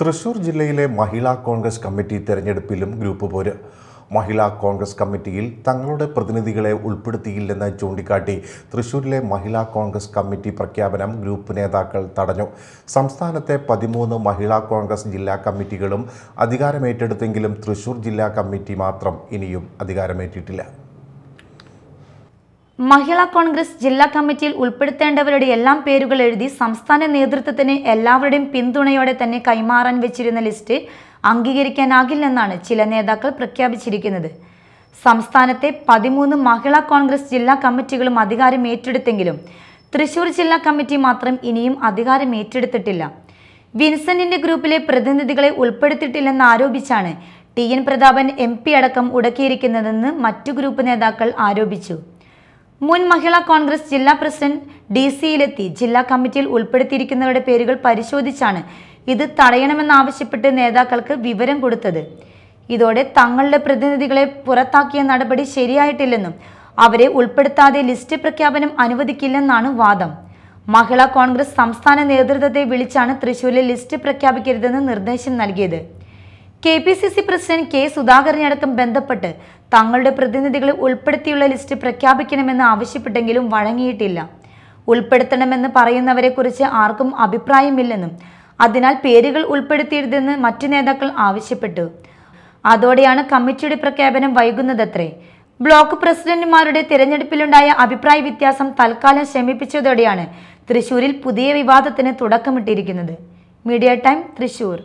തൃശൂർ ജില്ലയിലെ മഹിളാ കോൺഗ്രസ് കമ്മിറ്റി തെരഞ്ഞെടുപ്പിലും ഗ്രൂപ്പ് പോര് മഹിളാ കോൺഗ്രസ് കമ്മിറ്റിയിൽ തങ്ങളുടെ പ്രതിനിധികളെ ഉൾപ്പെടുത്തിയില്ലെന്ന് ചൂണ്ടിക്കാട്ടി തൃശൂരിലെ മഹിളാ കോൺഗ്രസ് കമ്മിറ്റി പ്രഖ്യാപനം ഗ്രൂപ്പ് നേതാക്കൾ തടഞ്ഞു സംസ്ഥാനത്തെ പതിമൂന്ന് മഹിളാ കോൺഗ്രസ് ജില്ലാ കമ്മിറ്റികളും അധികാരമേറ്റെടുത്തെങ്കിലും തൃശൂർ ജില്ലാ കമ്മിറ്റി മാത്രം ഇനിയും അധികാരമേറ്റിട്ടില്ല മഹിളാ കോൺഗ്രസ് ജില്ലാ കമ്മിറ്റിയിൽ ഉൾപ്പെടുത്തേണ്ടവരുടെ എല്ലാം പേരുകൾ എഴുതി സംസ്ഥാന നേതൃത്വത്തിന് എല്ലാവരുടെയും പിന്തുണയോടെ തന്നെ കൈമാറാൻ വെച്ചിരുന്ന ലിസ്റ്റ് അംഗീകരിക്കാനാകില്ലെന്നാണ് ചില നേതാക്കൾ പ്രഖ്യാപിച്ചിരിക്കുന്നത് സംസ്ഥാനത്തെ പതിമൂന്ന് മഹിളാ കോൺഗ്രസ് ജില്ലാ കമ്മിറ്റികളും അധികാരം ഏറ്റെടുത്തെങ്കിലും തൃശൂർ ജില്ലാ കമ്മിറ്റി മാത്രം ഇനിയും അധികാരം ഏറ്റെടുത്തിട്ടില്ല വിൻസെന്റിന്റെ ഗ്രൂപ്പിലെ പ്രതിനിധികളെ ഉൾപ്പെടുത്തിയിട്ടില്ലെന്ന് ആരോപിച്ചാണ് T N Prathapan M P അടക്കം ഉടക്കിയിരിക്കുന്നതെന്ന് മറ്റു ഗ്രൂപ്പ് നേതാക്കൾ ആരോപിച്ചു മുൻ മഹിളാ കോൺഗ്രസ് ജില്ലാ പ്രസിഡന്റ് ഡി സിയിലെത്തി ജില്ലാ കമ്മിറ്റിയിൽ ഉൾപ്പെടുത്തിയിരിക്കുന്നവരുടെ പേരുകൾ പരിശോധിച്ചാണ് ഇത് തടയണമെന്നാവശ്യപ്പെട്ട് നേതാക്കൾക്ക് വിവരം കൊടുത്തത് ഇതോടെ തങ്ങളുടെ പ്രതിനിധികളെ പുറത്താക്കിയ നടപടി ശരിയായിട്ടില്ലെന്നും അവരെ ഉൾപ്പെടുത്താതെ ലിസ്റ്റ് പ്രഖ്യാപനം അനുവദിക്കില്ലെന്നാണ് വാദം മഹിളാ കോൺഗ്രസ് സംസ്ഥാന നേതൃത്വത്തെ വിളിച്ചാണ് തൃശൂരിൽ ലിസ്റ്റ് പ്രഖ്യാപിക്കരുതെന്ന് നിർദ്ദേശം നൽകിയത് K P C C president K സുധാകരനടക്കം ബന്ധപ്പെട്ട് തങ്ങളുടെ പ്രതിനിധികളെ ഉൾപ്പെടുത്തിയുള്ള ലിസ്റ്റ് പ്രഖ്യാപിക്കണമെന്ന് ആവശ്യപ്പെട്ടെങ്കിലും വഴങ്ങിയിട്ടില്ല ഉൾപ്പെടുത്തണമെന്ന് പറയുന്നവരെക്കുറിച്ച് ആർക്കും അഭിപ്രായമില്ലെന്നും അതിനാൽ പേരുകൾ ഉൾപ്പെടുത്തിയിരുതെന്ന് മറ്റു നേതാക്കൾ ആവശ്യപ്പെട്ടു അതോടെയാണ് കമ്മിറ്റിയുടെ പ്രഖ്യാപനം വൈകുന്നതത്രേ ബ്ലോക്ക് പ്രസിഡന്റുമാരുടെ തിരഞ്ഞെടുപ്പിലുണ്ടായ അഭിപ്രായ വ്യത്യാസം തൽക്കാലം ശമിപ്പിച്ചതോടെയാണ് തൃശൂരിൽ പുതിയ വിവാദത്തിന് തുടക്കമിട്ടിരിക്കുന്നത് മീഡിയ ടൈം തൃശൂർ